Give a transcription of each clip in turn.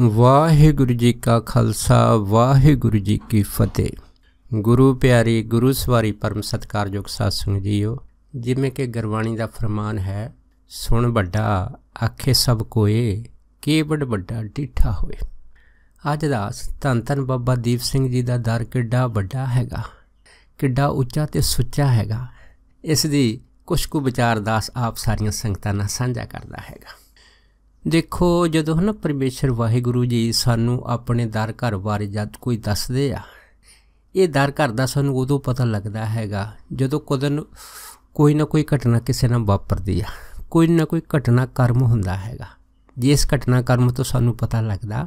ਵਾਹਿਗੁਰੂ ਜੀ ਕਾ ਖਾਲਸਾ ਵਾਹਿਗੁਰੂ ਜੀ ਕੀ ਫਤਿਹ ਗੁਰੂ ਪਿਆਰੀ ਗੁਰੂ ਸਵਾਰੀ ਪਰਮ ਸਤਕਾਰਯੋਗ ਸਾਧ ਸੰਗਤ ਜੀਓ ਜਿਵੇਂ ਕਿ ਗੁਰਬਾਣੀ ਦਾ ਫਰਮਾਨ ਹੈ ਸੁਣ ਵੱਡਾ ਆਖੇ ਸਭ ਕੋਏ ਕੀ ਵੱਡ ਵੱਡਾ ਡੀਠਾ ਹੋਏ ਅੱਜ ਦਾ ਧੰਨ ਧੰਨ ਬਾਬਾ ਦੀਪ ਸਿੰਘ ਜੀ ਦਾ ਦਰ ਕਿੱਡਾ ਵੱਡਾ ਹੈਗਾ ਕਿੱਡਾ ਉੱਚਾ ਤੇ ਸੁੱਚਾ ਹੈਗਾ ਇਸ ਦੀ ਕੁਝ ਕੁ ਵਿਚਾਰ ਦਾਸ ਆਪ ਸਾਰੀਆਂ ਸੰਗਤਾਂ ਨਾਲ ਸਾਂਝਾ ਕਰਦਾ ਹੈਗਾ ਦੇਖੋ ਜਦੋਂ ਹਨ ਪਰਮੇਸ਼ਰ ਵਾਹਿਗੁਰੂ ਜੀ ਸਾਨੂੰ ਆਪਣੇ ਦਰ ਘਰ ਬਾਰੇ ਜਦ ਕੋਈ ਦੱਸਦੇ ਆ ਇਹ ਦਰ ਘਰ ਦਾ ਸਾਨੂੰ ਉਦੋਂ ਪਤਾ ਲੱਗਦਾ ਹੈਗਾ ਜਦੋਂ ਕਦਨ ਕੋਈ ਨਾ ਕੋਈ ਘਟਨਾ ਕਿਸੇ ਨਾਲ ਵਾਪਰਦੀ ਆ ਕੋਈ ਨਾ ਕੋਈ ਘਟਨਾ ਕਰਮ ਹੁੰਦਾ ਹੈਗਾ ਜਿਸ ਘਟਨਾ ਕਰਮ ਤੋਂ ਸਾਨੂੰ ਪਤਾ ਲੱਗਦਾ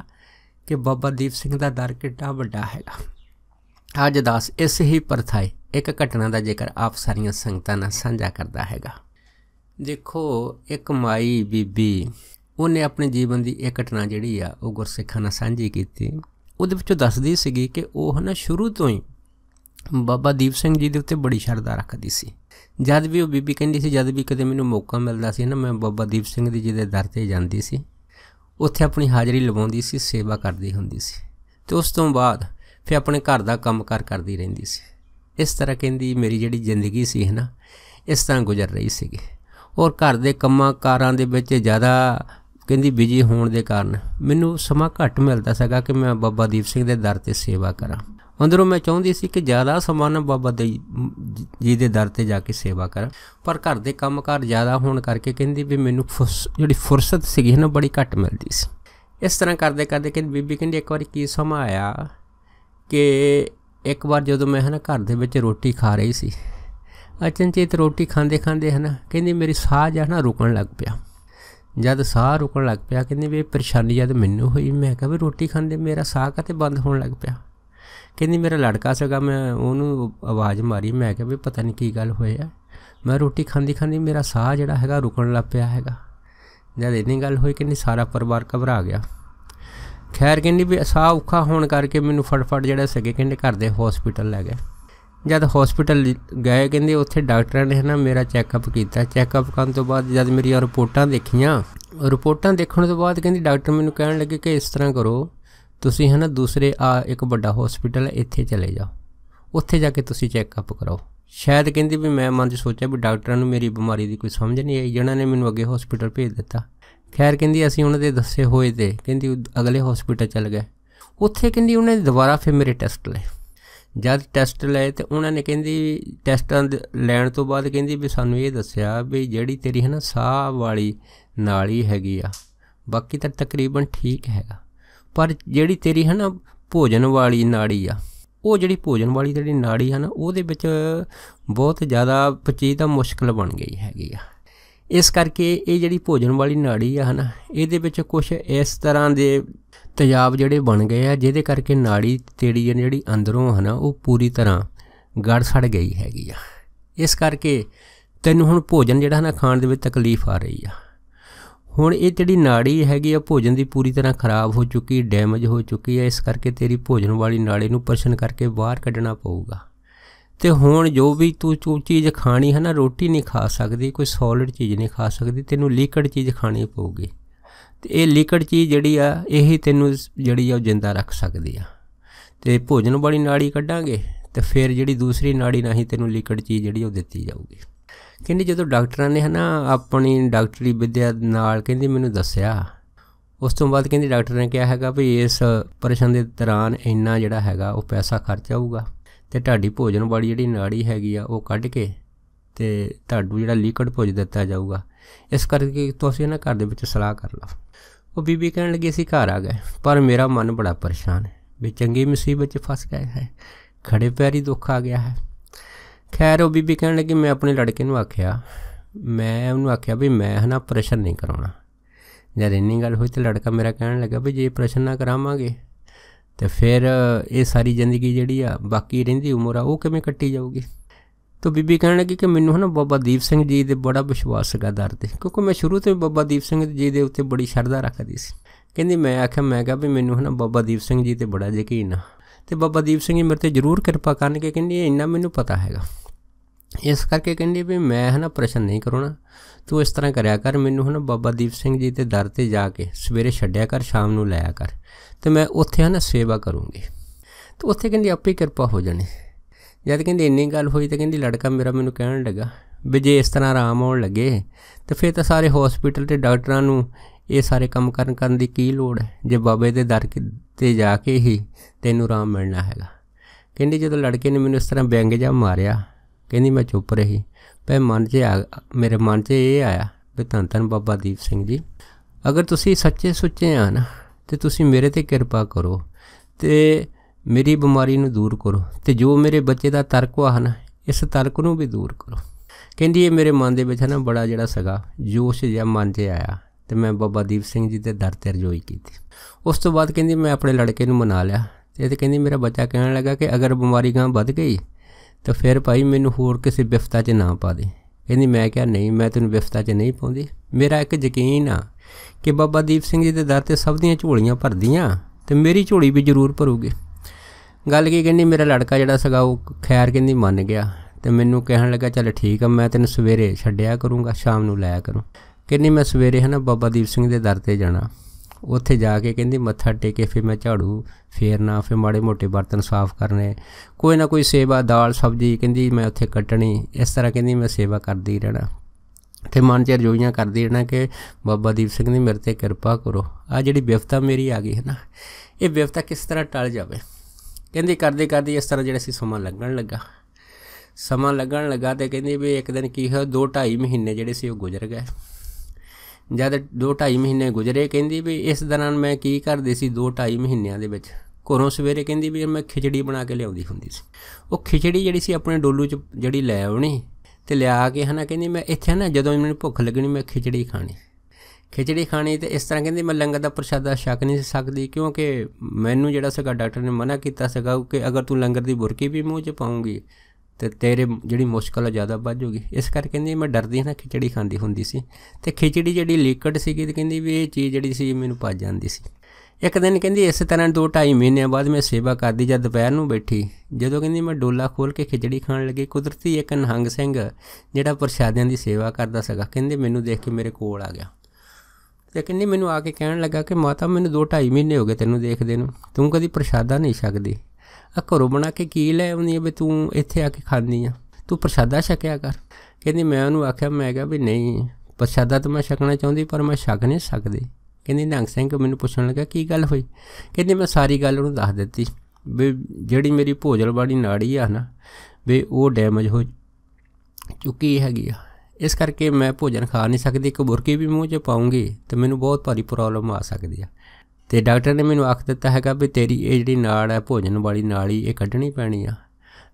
ਕਿ ਬਾਬਾ ਦੀਪ ਸਿੰਘ ਦਾ ਦਰ ਕਿੱਡਾ ਵੱਡਾ ਹੈਗਾ ਅੱਜ ਦਾਸ ਇਸ ਹੀ ਪਰਥਾਈ ਇੱਕ ਘਟਨਾ ਦਾ ਜ਼ਿਕਰ ਆਪ ਸਾਰੀਆਂ ਸੰਗਤਾਂ ਨਾਲ ਸਾਂਝਾ ਕਰਦਾ ਹੈਗਾ ਦੇਖੋ ਇੱਕ ਮਾਈ ਬੀਬੀ ਉਹਨੇ ਆਪਣੇ ਜੀਵਨ ਦੀ ਇੱਕ ਘਟਨਾ ਜਿਹੜੀ ਆ ਉਹ ਗੁਰਸਿੱਖਾਂ ਨਾਲ ਸਾਂਝੀ ਕੀਤੀ ਉਹਦੇ ਵਿੱਚੋਂ ਦੱਸਦੀ ਸੀਗੀ ਕਿ ਉਹ ਹਨਾ ਸ਼ੁਰੂ ਤੋਂ ਹੀ ਬਾਬਾ ਦੀਪ ਸਿੰਘ ਜੀ ਦੇ ਉੱਤੇ ਬੜੀ ਸ਼ਰਧਾ ਰੱਖਦੀ ਸੀ ਜਦ ਵੀ ਉਹ ਬੀਬੀ ਕਹਿੰਦੀ ਸੀ ਜਦ ਵੀ ਕਦੇ ਮੈਨੂੰ ਮੌਕਾ ਮਿਲਦਾ ਸੀ ਨਾ ਮੈਂ ਬਾਬਾ ਦੀਪ ਸਿੰਘ ਜੀ ਦੇ ਦਰ ਤੇ ਜਾਂਦੀ ਸੀ ਉੱਥੇ ਆਪਣੀ ਹਾਜ਼ਰੀ ਲਵਾਉਂਦੀ ਸੀ ਸੇਵਾ ਕਰਦੀ ਹੁੰਦੀ ਸੀ ਤੇ ਉਸ ਤੋਂ ਬਾਅਦ ਫਿਰ ਆਪਣੇ ਘਰ ਦਾ ਕੰਮਕਾਰ ਕਰਦੀ ਰਹਿੰਦੀ ਸੀ ਇਸ ਤਰ੍ਹਾਂ ਕਹਿੰਦੀ ਮੇਰੀ ਜਿਹੜੀ ਜ਼ਿੰਦਗੀ ਸੀ ਹੈ ਨਾ ਇਸ ਤਰ੍ਹਾਂ ਗੁਜ਼ਰ ਰਹੀ ਸੀਗੀ ਔਰ ਘਰ ਦੇ ਕੰਮਾਂ ਕਾਰਾਂ ਦੇ ਵਿੱਚ ਜ਼ਿਆਦਾ ਕਹਿੰਦੀ ਬਿਜੀ ਹੋਣ ਦੇ ਕਾਰਨ ਮੈਨੂੰ ਸਮਾਂ ਘੱਟ ਮਿਲਦਾ ਸੀਗਾ ਕਿ ਮੈਂ ਬਾਬਾ ਦੀਪ ਸਿੰਘ ਦੇ ਦਰ ਤੇ ਸੇਵਾ ਕਰਾਂ ਅੰਦਰੋਂ ਮੈਂ ਚਾਹੁੰਦੀ ਸੀ ਕਿ ਜ਼ਿਆਦਾ ਸਮਾਂ ਨਾ ਬਾਬਾ ਜੀ ਦੇ ਦਰ ਤੇ ਜਾ ਕੇ ਸੇਵਾ ਕਰਾਂ ਪਰ ਘਰ ਦੇ ਕੰਮਕਾਰ ਜ਼ਿਆਦਾ ਹੋਣ ਕਰਕੇ ਕਹਿੰਦੀ ਵੀ ਮੈਨੂੰ ਜਿਹੜੀ ਫੁਰਸਤ ਸੀਗੀ ਨਾ ਬੜੀ ਘੱਟ ਮਿਲਦੀ ਸੀ ਇਸ ਤਰ੍ਹਾਂ ਕਰਦੇ ਕਰਦੇ ਕਿ ਬੀਬੀ ਕਹਿੰਦੀ ਇੱਕ ਵਾਰੀ ਕੀ ਸਮਾਂ ਆਇਆ ਕਿ ਇੱਕ ਵਾਰ ਜਦੋਂ ਮੈਂ ਹਨਾ ਘਰ ਦੇ ਵਿੱਚ ਰੋਟੀ ਖਾ ਰਹੀ ਸੀ ਅਚਨਚੇਤ ਰੋਟੀ ਖਾਂਦੇ ਖਾਂਦੇ ਹਨਾ ਕਹਿੰਦੀ ਮੇਰੀ ਸਾਹ ਜਿਹਾ ਨਾ ਰੁਕਣ ਲੱਗ ਪਿਆ ਜਦ ਸਾਹ ਰੁਕਣ ਲੱਗ ਪਿਆ ਕਹਿੰਦੀ ਵੀ ਪਰੇਸ਼ਾਨੀ ਜਦ ਮੈਨੂੰ ਹੋਈ ਮੈਂ ਕਿਹਾ ਵੀ ਰੋਟੀ ਖਾਂਦੇ ਮੇਰਾ ਸਾਹ ਕਾਤੇ ਬੰਦ ਹੋਣ ਲੱਗ ਪਿਆ ਕਹਿੰਦੀ ਮੇਰਾ ਲੜਕਾ ਸੀਗਾ ਮੈਂ ਉਹਨੂੰ ਆਵਾਜ਼ ਮਾਰੀ ਮੈਂ ਕਿਹਾ ਵੀ ਪਤਾ ਨਹੀਂ ਕੀ ਗੱਲ ਹੋਈ ਆ ਮੈਂ ਰੋਟੀ ਖਾਂਦੀ ਖਾਂਦੀ ਮੇਰਾ ਸਾਹ ਜਿਹੜਾ ਹੈਗਾ ਰੁਕਣ ਲੱਗ ਪਿਆ ਹੈਗਾ ਜਦ ਇੰਨੀ ਗੱਲ ਹੋਈ ਕਹਿੰਦੀ ਸਾਰਾ ਪਰਿਵਾਰ ਘਬਰਾ ਗਿਆ ਖੈਰ ਕਹਿੰਦੀ ਵੀ ਸਾਹ ਔਖਾ ਹੋਣ ਕਰਕੇ ਮੈਨੂੰ ਫਟਫਟ ਜਿਹੜਾ ਸਗੇ ਕਹਿੰਦੇ ਘਰ ਦੇ ਹਸਪੀਟਲ ਲੈ ਗਏ ਜਦ ਹਸਪੀਟਲ ਗਏ ਕਹਿੰਦੇ ਉੱਥੇ ਡਾਕਟਰਾਂ ਨੇ ਹਨਾ ਮੇਰਾ ਚੈੱਕਅਪ ਕੀਤਾ ਚੈੱਕਅਪ ਕਰਨ ਤੋਂ ਬਾਅਦ ਜਦ ਮੇਰੀਆਂ ਰਿਪੋਰਟਾਂ ਦੇਖੀਆਂ ਰਿਪੋਰਟਾਂ ਦੇਖਣ ਤੋਂ ਬਾਅਦ ਕਹਿੰਦੀ ਡਾਕਟਰ ਮੈਨੂੰ ਕਹਿਣ ਲੱਗੇ ਕਿ ਇਸ ਤਰ੍ਹਾਂ ਕਰੋ ਤੁਸੀਂ ਹਨਾ ਦੂਸਰੇ ਆ ਇੱਕ ਵੱਡਾ ਹਸਪੀਟਲ ਇੱਥੇ ਚਲੇ ਜਾਓ ਉੱਥੇ ਜਾ ਕੇ ਤੁਸੀਂ ਚੈੱਕਅਪ ਕਰਾਓ ਸ਼ਾਇਦ ਕਹਿੰਦੀ ਵੀ ਮੈਂ ਮਨ 'ਚ ਸੋਚਿਆ ਵੀ ਡਾਕਟਰਾਂ ਨੂੰ ਮੇਰੀ ਬਿਮਾਰੀ ਦੀ ਕੋਈ ਸਮਝ ਨਹੀਂ ਆਈ ਜਿਹਨਾਂ ਨੇ ਮੈਨੂੰ ਅੱਗੇ ਹਸਪੀਟਲ ਭੇਜ ਦਿੱਤਾ ਖੈਰ ਕਹਿੰਦੀ ਅਸੀਂ ਉਹਨਾਂ ਦੇ ਦੱਸੇ ਹੋਏ ਤੇ ਕਹਿੰਦੀ ਅਗਲੇ ਹਸਪੀਟਲ ਚਲ ਗਏ ਉੱਥੇ ਕਹਿੰਦੀ ਉਹਨੇ ਦੁਬਾਰਾ ਫਿਰ ਮੇਰੇ ਟੈਸਟ ਲਏ ਜਦ ਟੈਸਟ ਲਏ ਤੇ ਉਹਨਾਂ ਨੇ ਕਹਿੰਦੀ ਟੈਸਟਾਂ ਲੈਣ ਤੋਂ ਬਾਅਦ ਕਹਿੰਦੀ ਵੀ ਸਾਨੂੰ ਇਹ ਦੱਸਿਆ ਵੀ ਜਿਹੜੀ ਤੇਰੀ ਹੈ ਨਾ ਸਾਹ ਵਾਲੀ ਨਾਲੀ ਹੈਗੀ ਆ ਬਾਕੀ ਤਾਂ ਤਕਰੀਬਨ ਠੀਕ ਹੈਗਾ ਪਰ ਜਿਹੜੀ ਤੇਰੀ ਹੈ ਨਾ ਭੋਜਨ ਵਾਲੀ ਨਾੜੀ ਆ ਉਹ ਜਿਹੜੀ ਭੋਜਨ ਵਾਲੀ ਜਿਹੜੀ ਨਾੜੀ ਹੈ ਨਾ ਉਹਦੇ ਵਿੱਚ ਬਹੁਤ ਜ਼ਿਆਦਾ ਪਚੀ ਦਾ ਮੁਸ਼ਕਲ ਬਣ ਗਈ ਹੈਗੀ ਆ ਇਸ ਕਰਕੇ ਇਹ ਜਿਹੜੀ ਭੋਜਨ ਵਾਲੀ ਨਾੜੀ ਆ ਹਨਾ ਇਹਦੇ ਵਿੱਚ ਕੁਝ ਇਸ ਤਰ੍ਹਾਂ ਦੇ ਤੇਜ਼ਾਬ ਜਿਹੜੇ ਬਣ ਗਏ ਆ ਜਿਹਦੇ ਕਰਕੇ ਨਾੜੀ ਤੇੜੀ ਜਿਹੜੀ ਅੰਦਰੋਂ ਹਨਾ ਉਹ ਪੂਰੀ ਤਰ੍ਹਾਂ ਗੜ ਸੜ ਗਈ ਹੈਗੀ ਆ ਇਸ ਕਰਕੇ ਤੈਨੂੰ ਹੁਣ ਭੋਜਨ ਜਿਹੜਾ ਹਨਾ ਖਾਣ ਦੇ ਵਿੱਚ ਤਕਲੀਫ ਆ ਰਹੀ ਆ ਹੁਣ ਇਹ ਜਿਹੜੀ ਨਾੜੀ ਹੈਗੀ ਆ ਭੋਜਨ ਦੀ ਪੂਰੀ ਤਰ੍ਹਾਂ ਖਰਾਬ ਹੋ ਚੁੱਕੀ ਡੈਮੇਜ ਹੋ ਚੁੱਕੀ ਹੈ ਇਸ ਕਰਕੇ ਤੇਰੀ ਭੋਜਨ ਵਾਲੀ ਨਾੜੀ ਨੂੰ ਪਰਸ਼ਨ ਕਰਕੇ ਬਾਹਰ ਕੱਢਣਾ ਪਊਗਾ ਤੇ ਹੁਣ ਜੋ ਵੀ ਤੂੰ ਚੂ ਚੀਜ਼ ਖਾਣੀ ਹੈ ਨਾ ਰੋਟੀ ਨਹੀਂ ਖਾ ਸਕਦੀ ਕੋਈ ਸੋਲਿਡ ਚੀਜ਼ ਨਹੀਂ ਖਾ ਸਕਦੀ ਤੈਨੂੰ ਲਿਕਵਿਡ ਚੀਜ਼ ਖਾਣੀ ਪਊਗੀ ਤੇ ਇਹ ਲਿਕੜ ਚੀਜ਼ ਜਿਹੜੀ ਆ ਇਹ ਤੈਨੂੰ ਜਿਹੜੀ ਆ ਜਿੰਦਾ ਰੱਖ ਸਕਦੀ ਆ ਤੇ ਭੋਜਨ ਵਾਲੀ ਨਾੜੀ ਕੱਢਾਂਗੇ ਤੇ ਫਿਰ ਜਿਹੜੀ ਦੂਸਰੀ ਨਾੜੀ ਨਹੀਂ ਤੈਨੂੰ ਲਿਕੜ ਚੀਜ਼ ਜਿਹੜੀ ਉਹ ਦਿੱਤੀ ਜਾਊਗੀ ਕਹਿੰਦੇ ਜਦੋਂ ਡਾਕਟਰਾਂ ਨੇ ਹਨਾ ਆਪਣੀ ਡਾਕਟਰੀ ਵਿਦਿਆ ਨਾਲ ਕਹਿੰਦੇ ਮੈਨੂੰ ਦੱਸਿਆ ਉਸ ਤੋਂ ਬਾਅਦ ਕਹਿੰਦੇ ਡਾਕਟਰ ਨੇ ਕਿਹਾ ਹੈਗਾ ਵੀ ਇਸ ਪਰੇਸ਼ਾਨ ਦੇ ਦੌਰਾਨ ਇੰਨਾ ਜਿਹੜਾ ਹੈਗਾ ਉਹ ਪੈਸਾ ਖਰਚ ਆਊਗਾ ਤੇ ਤੁਹਾਡੀ ਭੋਜਨ ਵਾਲੀ ਜਿਹੜੀ ਨਾੜੀ ਹੈਗੀ ਆ ਉਹ ਕੱਢ ਕੇ ਤੇ ਤੁਹਾਨੂੰ ਜਿਹੜਾ ਲਿਕਵਿਡ ਪੁੱਜ ਦਿੱਤਾ ਜਾਊਗਾ ਇਸ ਕਰਕੇ ਤੁਸੀਂ ਇਹਨਾਂ ਘਰ ਦੇ ਵਿੱਚ ਸਲਾਹ ਕਰ ਲਓ ਉਹ ਬੀਬੀ ਕਹਿਣ ਲੱਗੀ ਅਸੀਂ ਘਰ ਆ ਗਏ ਪਰ ਮੇਰਾ ਮਨ ਬੜਾ ਪਰੇਸ਼ਾਨ ਹੈ ਵੀ ਚੰਗੀ ਮੁਸੀਬਤ 'ਚ ਫਸ ਗਏ ਹੈ ਖੜੇ ਪੈਰੀ ਦੁੱਖ ਆ ਗਿਆ ਹੈ ਖੈਰ ਉਹ ਬੀਬੀ ਕਹਿਣ ਲੱਗੀ ਮੈਂ ਆਪਣੇ ਲੜਕੇ ਨੂੰ ਆਖਿਆ ਮੈਂ ਉਹਨੂੰ ਆਖਿਆ ਵੀ ਮੈਂ ਹਨਾ ਪ੍ਰੈਸ਼ਰ ਨਹੀਂ ਕਰਾਉਣਾ ਜਦ ਇੰਨੀ ਗੱਲ ਹੋਈ ਤੇ ਲੜਕਾ ਮੇਰਾ ਕਹਿਣ ਲੱਗਾ ਵੀ ਜੇ ਪ੍ਰੈਸ਼ਰ ਨਾ ਕਰਾਵਾਂਗੇ ਤੇ ਫਿਰ ਇਹ ਸਾਰੀ ਜ਼ਿੰਦਗੀ ਜਿਹੜੀ ਆ ਬਾਕੀ ਰਹਿੰਦੀ ਉਮਰ ਆ ਉਹ ਕਿਵੇਂ ਕੱਟੀ ਜਾਊਗੀ ਤੋ ਬੀਬੀ ਕਹਿਣ ਲੱਗੀ ਕਿ ਮੈਨੂੰ ਹਨਾ ਬਾਬਾ ਦੀਪ ਸਿੰਘ ਜੀ ਦੇ ਬੜਾ ਵਿਸ਼ਵਾਸ ਹੈਗਾ ਦਰ ਤੇ ਕਿਉਂਕਿ ਮੈਂ ਸ਼ੁਰੂ ਤੋਂ ਬਾਬਾ ਦੀਪ ਸਿੰਘ ਜੀ ਦੇ ਉੱਤੇ ਬੜੀ ਸ਼ਰਧਾ ਰੱਖਦੀ ਸੀ ਕਹਿੰਦੀ ਮੈਂ ਆਖਿਆ ਮੈਂ ਕਿਹਾ ਵੀ ਮੈਨੂੰ ਹਨਾ ਬਾਬਾ ਦੀਪ ਸਿੰਘ ਜੀ ਤੇ ਬੜਾ ਯਕੀਨ ਆ ਤੇ ਬਾਬਾ ਦੀਪ ਸਿੰਘ ਜੀ ਮੇਰੇ ਤੇ ਜ਼ਰੂਰ ਕਿਰਪਾ ਕਰਨਗੇ ਕਹਿੰਦੀ ਇੰਨਾ ਮੈਨੂੰ ਪਤਾ ਹੈਗਾ ਇਸ ਕਰਕੇ ਕਹਿੰਦੀ ਵੀ ਮੈਂ ਹਨਾ ਪ੍ਰਸ਼ਨ ਨਹੀਂ ਕਰਾਉਣਾ ਤੂੰ ਇਸ ਤਰ੍ਹਾਂ ਕਰਿਆ ਕਰ ਮੈਨੂੰ ਹਨਾ ਬਾਬਾ ਦੀਪ ਸਿੰਘ ਜੀ ਤੇ ਦਰ ਤੇ ਜਾ ਕੇ ਸਵੇਰੇ ਛੱਡਿਆ ਕਰ ਸ਼ਾਮ ਨੂੰ ਲਾਇਆ ਕਰ ਤੇ ਮੈਂ ਉੱਥੇ ਹਨਾ ਸੇਵਾ ਕਰੂੰਗੀ ਤੇ ਉੱਥੇ ਕਹਿੰਦੀ ਆਪੇ ਕਿਰਪਾ ਹੋ ਜਾਣੀ ਜਦ ਕਹਿੰਦੀ ਇੰਨੀ ਗੱਲ ਹੋਈ ਤਾਂ ਕਹਿੰਦੀ ਲੜਕਾ ਮੇਰਾ ਮੈਨੂੰ ਕਹਿਣ ਲੱਗਾ ਵੀ ਜੇ ਇਸ ਤਰ੍ਹਾਂ ਆਰਾਮ ਆਉਣ ਲੱਗੇ ਤਾਂ ਫਿਰ ਤਾਂ ਸਾਰੇ ਹਸਪੀਟਲ ਤੇ ਡਾਕਟਰਾਂ ਨੂੰ ਇਹ ਸਾਰੇ ਕੰਮ ਕਰਨ ਕਰਨ ਦੀ ਕੀ ਲੋੜ ਹੈ ਜੇ ਬਾਬੇ ਦੇ ਦਰ ਤੇ ਜਾ ਕੇ ਹੀ ਤੈਨੂੰ ਆਰਾਮ ਮਿਲਣਾ ਹੈਗਾ ਕਹਿੰਦੀ ਜਦੋਂ ਲੜਕੇ ਨੇ ਮੈਨੂੰ ਇਸ ਤਰ੍ਹਾਂ ਬੈਂਗ ਜਾ ਮਾਰਿਆ ਕਹਿੰਦੀ ਮੈਂ ਚੁੱਪ ਰਹੀ ਪਰ ਮਨ 'ਚ ਮੇਰੇ ਮਨ 'ਚ ਇਹ ਆਇਆ ਵੀ ਧੰਨ ਧੰਨ ਬਾਬਾ ਦੀਪ ਸਿੰਘ ਜੀ ਅਗਰ ਤੁਸੀਂ ਸੱਚੇ ਸੁੱਚੇ ਆ ਨਾ ਤੇ ਤੁਸੀਂ ਮੇਰੇ ਤੇ ਕਿਰਪਾ ਕਰੋ ਤੇ ਮੇਰੀ ਬਿਮਾਰੀ ਨੂੰ ਦੂਰ ਕਰੋ ਤੇ ਜੋ ਮੇਰੇ ਬੱਚੇ ਦਾ ਤਰਕ ਹਨ ਇਸ ਤਰਕ ਨੂੰ ਵੀ ਦੂਰ ਕਰੋ ਕਹਿੰਦੀ ਇਹ ਮੇਰੇ ਮਨ ਦੇ ਵਿੱਚ ਨਾ ਬੜਾ ਜਿਹੜਾ ਸਗਾ ਜੋਸ਼ ਜਿਹਾ ਮਨ 'ਚ ਆਇਆ ਤੇ ਮੈਂ ਬਾਬਾ ਦੀਪ ਸਿੰਘ ਜੀ ਦੇ ਦਰ ਤੇ ਰਜੋਈ ਕੀਤੀ ਉਸ ਤੋਂ ਬਾਅਦ ਕਹਿੰਦੀ ਮੈਂ ਆਪਣੇ ਲੜਕੇ ਨੂੰ ਮਨਾ ਲਿਆ ਤੇ ਤੇ ਕਹਿੰਦੀ ਮੇਰਾ ਬੱਚਾ ਕਹਿਣ ਲੱਗਾ ਕਿ ਅਗਰ ਬਿਮਾਰੀ ਗਾਂ ਵੱਧ ਗਈ ਤਾਂ ਫਿਰ ਭਾਈ ਮੈਨੂੰ ਹੋਰ ਕਿਸੇ ਵਿਫਤਾ 'ਚ ਨਾ ਪਾ ਦੇ ਕਹਿੰਦੀ ਮੈਂ ਕਿਹਾ ਨਹੀਂ ਮੈਂ ਤੈਨੂੰ ਵਿਫਤਾ 'ਚ ਨਹੀਂ ਪਾਉਂਦੀ ਮੇਰਾ ਇੱਕ ਯਕੀਨ ਆ ਕਿ ਬਾਬਾ ਦੀਪ ਸਿੰਘ ਜੀ ਦੇ ਦਰ ਤੇ ਸਭ ਦੀਆਂ ਝੋਲੀਆਂ ਭਰਦੀਆਂ ਤੇ ਮੇਰੀ ਝੋਲੀ ਵੀ ਜ਼ਰੂਰ ਭਰੂਗੀ ਗੱਲ ਕੀ ਕਹਿੰਦੀ ਮੇਰਾ ਲੜਕਾ ਜਿਹੜਾ ਸੀਗਾ ਉਹ ਖੈਰ ਕਹਿੰਦੀ ਮੰਨ ਗਿਆ ਤੇ ਮੈਨੂੰ ਕਹਿਣ ਲੱਗਾ ਚੱਲ ਠੀਕ ਆ ਮੈਂ ਤੈਨੂੰ ਸਵੇਰੇ ਛੱਡਿਆ ਕਰੂੰਗਾ ਸ਼ਾਮ ਨੂੰ ਲਾਇਆ ਕਰੂੰ ਕਹਿੰਦੀ ਮੈਂ ਸਵੇਰੇ ਹਨਾ ਬਾਬਾ ਦੀਪ ਸਿੰਘ ਦੇ ਦਰ ਤੇ ਜਾਣਾ ਉੱਥੇ ਜਾ ਕੇ ਕਹਿੰਦੀ ਮੱਥਾ ਟੇਕੇ ਫਿਰ ਮੈਂ ਝਾੜੂ ਫੇਰਨਾ ਫਿਰ ਮਾੜੇ ਮੋਟੇ ਬਰਤਨ ਸਾਫ਼ ਕਰਨੇ ਕੋਈ ਨਾ ਕੋਈ ਸੇਵਾ ਦਾਲ ਸਬਜ਼ੀ ਕਹਿੰਦੀ ਮੈਂ ਉੱਥੇ ਕੱਟਣੀ ਇਸ ਤਰ੍ਹਾਂ ਕਹਿੰਦੀ ਮੈਂ ਸੇਵਾ ਕਰਦੀ ਰਹਿਣਾ ਤੇ ਮਨ ਚ ਰਜੋਈਆਂ ਕਰਦੀ ਰਹਿਣਾ ਕਿ ਬਾਬਾ ਦੀਪ ਸਿੰਘ ਨੇ ਮੇਰੇ ਤੇ ਕਿਰਪਾ ਕਰੋ ਆ ਜਿਹੜੀ ਵਿਵਸਥਾ ਮੇਰੀ ਆ ਗਈ ਹੈ ਨਾ ਇਹ ਵਿਵਸਥਾ ਕਿਸ ਤਰ੍ਹਾਂ ਟਲ ਜਾਵੇ ਕਹਿੰਦੀ ਕਰਦੇ ਕਰਦੇ ਇਸ ਤਰ੍ਹਾਂ ਜਿਹੜਾ ਸੀ ਸਮਾਂ ਲੱਗਣ ਲੱਗਾ ਸਮਾਂ ਲੱਗਣ ਲੱਗਾ ਤੇ ਕਹਿੰਦੀ ਵੀ ਇੱਕ ਦਿਨ ਕੀ ਹੋਇਆ 2 2.5 ਮਹੀਨੇ ਜਿਹੜੇ ਸੀ ਉਹ ਗੁਜ਼ਰ ਗਏ ਜਦ 2 2.5 ਮਹੀਨੇ ਗੁਜ਼ਰੇ ਕਹਿੰਦੀ ਵੀ ਇਸ ਦੌਰਾਨ ਮੈਂ ਕੀ ਕਰਦੀ ਸੀ 2 2.5 ਮਹੀਨਿਆਂ ਦੇ ਵਿੱਚ ਘਰੋਂ ਸਵੇਰੇ ਕਹਿੰਦੀ ਵੀ ਮੈਂ ਖਿਚੜੀ ਬਣਾ ਕੇ ਲਿਆਉਂਦੀ ਹੁੰਦੀ ਸੀ ਉਹ ਖਿਚੜੀ ਜਿਹੜੀ ਸੀ ਆਪਣੇ ਡੋਲੂ 'ਚ ਜਿਹੜੀ ਲੈ ਆਉਣੀ ਤੇ ਲਿਆ ਕੇ ਹਨਾ ਕਹਿੰਦੀ ਮੈਂ ਇੱਥੇ ਨਾ ਜਦੋਂ ਮੈਨੂੰ ਭੁੱਖ ਲੱਗਣੀ ਮੈਂ ਖਿਚੜੀ ਖਾਣੀ ਖਿਚੜੀ ਖਾਣੀ ਤੇ ਇਸ ਤਰ੍ਹਾਂ ਕਹਿੰਦੇ ਮੈਂ ਲੰਗਰ ਦਾ ਪ੍ਰਸ਼ਾਦਾ ਛਕ ਨਹੀਂ ਸਕਦੀ ਕਿਉਂਕਿ ਮੈਨੂੰ ਜਿਹੜਾ ਸਗਾ ਡਾਕਟਰ ਨੇ ਮਨਾ ਕੀਤਾ ਸੀਗਾ ਕਿ ਅਗਰ ਤੂੰ ਲੰਗਰ ਦੀ ਬੁਰਕੀ ਵੀ ਮੂੰਹ 'ਚ ਪਾਉਂਗੀ ਤੇ ਤੇਰੇ ਜਿਹੜੀ ਮੁਸ਼ਕਲ ਜ਼ਿਆਦਾ ਵੱਧ ਜੂਗੀ ਇਸ ਕਰਕੇ ਕਹਿੰਦੀ ਮੈਂ ਡਰਦੀ ਨਾ ਖਿਚੜੀ ਖਾਂਦੀ ਹੁੰਦੀ ਸੀ ਤੇ ਖਿਚੜੀ ਜਿਹੜੀ ਲਿਕਡ ਸੀਗੀ ਤੇ ਕਹਿੰਦੀ ਵੀ ਇਹ ਚੀਜ਼ ਜਿਹੜੀ ਸੀ ਮੈਨੂੰ ਪਚ ਜਾਂਦੀ ਸੀ ਇੱਕ ਦਿਨ ਕਹਿੰਦੀ ਇਸ ਤਰ੍ਹਾਂ 2-2.5 ਮਹੀਨਿਆਂ ਬਾਅਦ ਮੈਂ ਸੇਵਾ ਕਰਦੀ ਜਦ ਦੁਪਹਿਰ ਨੂੰ ਬੈਠੀ ਜਦੋਂ ਕਹਿੰਦੀ ਮੈਂ ਡੋਲਾ ਖੋਲ ਕੇ ਖਿਚੜੀ ਖਾਣ ਲੱਗੀ ਕੁਦਰਤੀ ਇੱਕ ਨਹੰਗ ਸਿੰਘ ਜਿਹੜਾ ਪ੍ਰਸ਼ਾਦਿਆਂ ਦੀ ਸੇਵਾ ਕਰਦਾ ਸੀਗਾ ਕਹਿੰਦੇ ਮੈਨੂੰ ਦੇਖ ਕੇ ਮੇਰੇ ਕੋਲ ਆ ਗਿਆ ਲੇਕਿਨ ਨਹੀਂ ਮੈਨੂੰ ਆ ਕੇ ਕਹਿਣ ਲੱਗਾ ਕਿ ਮਾਤਾ ਮੈਨੂੰ 2 2.5 ਮਹੀਨੇ ਹੋ ਗਏ ਤੈਨੂੰ ਦੇਖਦੇ ਨੂੰ ਤੂੰ ਕਦੀ ਪ੍ਰਸ਼ਾਦਾ ਨਹੀਂ ਛਕਦੀ ਆ ਘਰੋਂ ਬਣਾ ਕੇ ਕੀ ਲੈ ਆਉਂਦੀ ਐ ਵੀ ਤੂੰ ਇੱਥੇ ਆ ਕੇ ਖਾਂਦੀ ਆ ਤੂੰ ਪ੍ਰਸ਼ਾਦਾ ਛਕਿਆ ਕਰ ਕਹਿੰਦੀ ਮੈਂ ਉਹਨੂੰ ਆਖਿਆ ਮੈਂ ਕਿਹਾ ਵੀ ਨਹੀਂ ਪ੍ਰਸ਼ਾਦਾ ਤਾਂ ਮੈਂ ਛਕਣਾ ਚਾਹੁੰਦੀ ਪਰ ਮੈਂ ਛਕ ਨਹੀਂ ਸਕਦੀ ਕਹਿੰਦੀ ਨੰਗ ਸਿੰਘ ਮੈਨੂੰ ਪੁੱਛਣ ਲੱਗਾ ਕੀ ਗੱਲ ਹੋਈ ਕਹਿੰਦੀ ਮੈਂ ਸਾਰੀ ਗੱਲ ਉਹਨੂੰ ਦੱਸ ਦਿੱਤੀ ਵੀ ਜਿਹੜੀ ਮੇਰੀ ਭੋਜਲ ਵਾਲੀ ਨਾੜੀ ਆ ਨਾ ਵੀ ਉਹ ਡੈਮੇਜ ਹੋ ਚੁੱਕੀ ਹੈਗੀ ਆ ਇਸ ਕਰਕੇ ਮੈਂ ਭੋਜਨ ਖਾ ਨਹੀਂ ਸਕਦੀ ਇੱਕ ਬੁਰਕੀ ਵੀ ਮੂੰਹ 'ਚ ਪਾਉਂਗੀ ਤੇ ਮੈਨੂੰ ਬਹੁਤ ਭਾਰੀ ਪ੍ਰੋਬਲਮ ਆ ਸਕਦੀ ਆ ਤੇ ਡਾਕਟਰ ਨੇ ਮੈਨੂੰ ਆਖ ਦਿੱਤਾ ਹੈਗਾ ਵੀ ਤੇਰੀ ਇਹ ਜਿਹੜੀ ਨਾੜ ਹੈ ਭੋਜਨ ਵਾਲੀ ਨਾਲੀ ਇਹ ਕੱਢਣੀ ਪੈਣੀ ਆ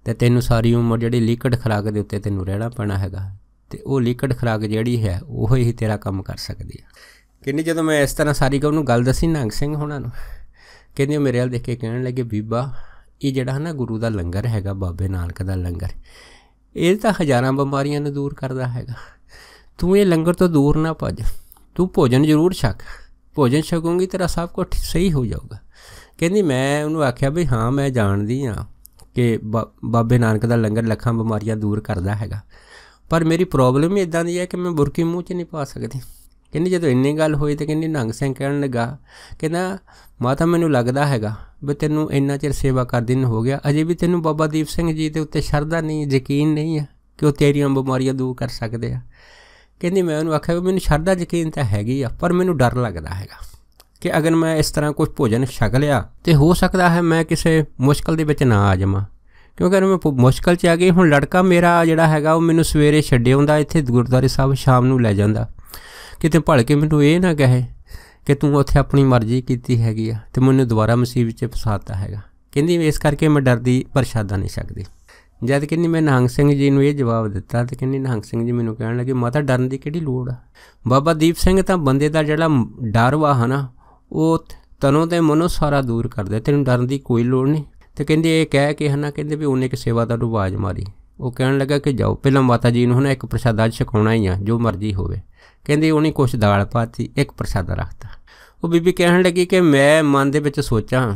ਤੇ ਤੈਨੂੰ ਸਾਰੀ ਉਮਰ ਜਿਹੜੀ ਲਿਕਡ ਖਰਾਕ ਦੇ ਉੱਤੇ ਤੈਨੂੰ ਰਹਿਣਾ ਪੈਣਾ ਹੈਗਾ ਤੇ ਉਹ ਲਿਕਡ ਖਰਾਕ ਜਿਹੜੀ ਹੈ ਉਹ ਹੀ ਤੇਰਾ ਕੰਮ ਕਰ ਸਕਦੀ ਆ ਕਿੰਨੀ ਜਦੋਂ ਮੈਂ ਇਸ ਤਰ੍ਹਾਂ ਸਾਰੀ ਗੱਲ ਨੂੰ ਗੱਲ ਦੱਸੀ ਨੰਗ ਸਿੰਘ ਹੋਣਾ ਨੂੰ ਕਹਿੰਦੇ ਮੇਰੇ ਵੱਲ ਦੇਖ ਕੇ ਕਹਿਣ ਲੱਗੇ ਬੀਬਾ ਇਹ ਜਿਹੜਾ ਹੈ ਨਾ ਗੁਰੂ ਦਾ ਲੰਗਰ ਹੈਗਾ ਬਾਬੇ ਨਾਨਕ ਦਾ ਲੰਗਰ ਇਹ ਤਾਂ ਹਜ਼ਾਰਾਂ ਬਿਮਾਰੀਆਂ ਨੂੰ ਦੂਰ ਕਰਦਾ ਹੈਗਾ ਤੂੰ ਇਹ ਲੰਗਰ ਤੋਂ ਦੂਰ ਨਾ ਭੱਜ ਤੂੰ ਭੋਜਨ ਜ਼ਰੂਰ ਛਕ ਭੋਜਨ ਛਕੂਗੀ ਤੇਰਾ ਸਭ ਕੁਝ ਸਹੀ ਹੋ ਜਾਊਗਾ ਕਹਿੰਦੀ ਮੈਂ ਉਹਨੂੰ ਆਖਿਆ ਵੀ ਹਾਂ ਮੈਂ ਜਾਣਦੀ ਆ ਕਿ ਬਾਬੇ ਨਾਨਕ ਦਾ ਲੰਗਰ ਲੱਖਾਂ ਬਿਮਾਰੀਆਂ ਦੂਰ ਕਰਦਾ ਹੈਗਾ ਪਰ ਮੇਰੀ ਪ੍ਰੋਬਲਮ ਹੀ ਇਦਾਂ ਦੀ ਹੈ ਕਿ ਮੈਂ ਬੁਰਕੀ ਮੂੰਹ 'ਚ ਨਹੀਂ ਪਾ ਸਕਦੀ ਕਹਿੰਦੇ ਜਦੋਂ ਇੰਨੀ ਗੱਲ ਹੋਈ ਤੇ ਕਹਿੰਦੇ ਨੰਗ ਸਿੰਘ ਕਹਿਣ ਲੱਗਾ ਕਹਿੰਦਾ ਮਾਤਾ ਮੈਨੂੰ ਲੱਗਦਾ ਹੈਗਾ ਵੀ ਤੈਨੂੰ ਇੰਨਾ ਚਿਰ ਸੇਵਾ ਕਰਦੇ ਨੂੰ ਹੋ ਗਿਆ ਅਜੇ ਵੀ ਤੈਨੂੰ ਬਾਬਾ ਦੀਪ ਸਿੰਘ ਜੀ ਦੇ ਉੱਤੇ ਸ਼ਰਧਾ ਨਹੀਂ ਯਕੀਨ ਨਹੀਂ ਹੈ ਕਿ ਉਹ ਤੇਰੀਆਂ ਬਿਮਾਰੀਆਂ ਦੂਰ ਕਰ ਸਕਦੇ ਆ ਕਹਿੰਦੀ ਮੈਂ ਉਹਨੂੰ ਆਖਿਆ ਮੈਨੂੰ ਸ਼ਰਧਾ ਯਕੀਨ ਤਾਂ ਹੈਗੀ ਆ ਪਰ ਮੈਨੂੰ ਡਰ ਲੱਗਦਾ ਹੈਗਾ ਕਿ ਅਗਰ ਮੈਂ ਇਸ ਤਰ੍ਹਾਂ ਕੁਝ ਭੋਜਨ ਛਕ ਲਿਆ ਤੇ ਹੋ ਸਕਦਾ ਹੈ ਮੈਂ ਕਿਸੇ ਮੁਸ਼ਕਲ ਦੇ ਵਿੱਚ ਨਾ ਆ ਜਾਵਾਂ ਕਿਉਂਕਿ ਅਗਰ ਮੈਂ ਮੁਸ਼ਕਲ 'ਚ ਆ ਗਈ ਹੁਣ ਲੜਕਾ ਮੇਰਾ ਜਿਹੜਾ ਹੈਗਾ ਉਹ ਮੈਨੂੰ ਸਵੇਰੇ ਛੱਡੇ ਹੁੰਦਾ ਇੱਥੇ ਗੁਰਦੁਆਰੇ ਸਾਹਿਬ ਸ਼ਾਮ ਨੂੰ ਲੈ ਜਾਂਦਾ ਕਿਤੇ ਕੇ ਮੈਨੂੰ ਇਹ ਨਾ ਕਹੇ ਕਿ ਤੂੰ ਉੱਥੇ ਆਪਣੀ ਮਰਜ਼ੀ ਕੀਤੀ ਹੈਗੀ ਆ ਤੇ ਮੈਨੂੰ ਦੁਬਾਰਾ ਮੁਸੀਬਤ 'ਚ ਫਸਾਤਾ ਹੈਗਾ ਕਹਿੰਦੀ ਇਸ ਕਰਕੇ ਮੈਂ ਡਰਦੀ ਪ੍ਰਸ਼ਾਦਾ ਨਹੀਂ ਸਕਦੀ ਜਦ ਕਿੰਨੀ ਮੈਂ ਨਹੰਗ ਸਿੰਘ ਜੀ ਨੂੰ ਇਹ ਜਵਾਬ ਦਿੱਤਾ ਤੇ ਕਹਿੰਦੀ ਨਹੰਗ ਸਿੰਘ ਜੀ ਮੈਨੂੰ ਕਹਿਣ ਲੱਗੇ ਮਾਤਾ ਡਰਨ ਦੀ ਕਿਹੜੀ ਲੋੜ ਆ ਬਾਬਾ ਦੀਪ ਸਿੰਘ ਤਾਂ ਬੰਦੇ ਦਾ ਜਿਹੜਾ ਡਰ ਵਾ ਹਨਾ ਉਹ ਤਨੋਂ ਤੇ ਮਨੋਂ ਸਾਰਾ ਦੂਰ ਕਰ ਦੇ ਤੈਨੂੰ ਡਰਨ ਦੀ ਕੋਈ ਲੋੜ ਨਹੀਂ ਤੇ ਕਹਿੰਦੀ ਇਹ ਕਹਿ ਕੇ ਹਨਾ ਕਹਿੰਦੇ ਵੀ ਉਹਨੇ ਇੱਕ ਸੇਵਾ ਦਾ ਰੁਵਾਜ ਮਾਰੀ ਉਹ ਕਹਿਣ ਲੱਗਾ ਕਿ ਜਾਓ ਪਹਿਲਾਂ ਮਾਤਾ ਜੀ ਨੂੰ ਹਨ ਇੱਕ ਪ੍ਰਸ਼ਾਦਾ ਛਕਾਉਣਾ ਹੀ ਆ ਜੋ ਮਰਜ਼ੀ ਹੋਵੇ ਕਹਿੰਦੀ ਉਹਨੇ ਕੁਛ ਦਾਲ ਪਾਤੀ ਇੱਕ ਪ੍ਰਸ਼ਾਦਾ ਰੱਖਤਾ ਉਹ ਬੀਬੀ ਕਹਿਣ ਲੱਗੀ ਕਿ ਮੈਂ ਮਨ ਦੇ ਵਿੱਚ ਸੋਚਾਂ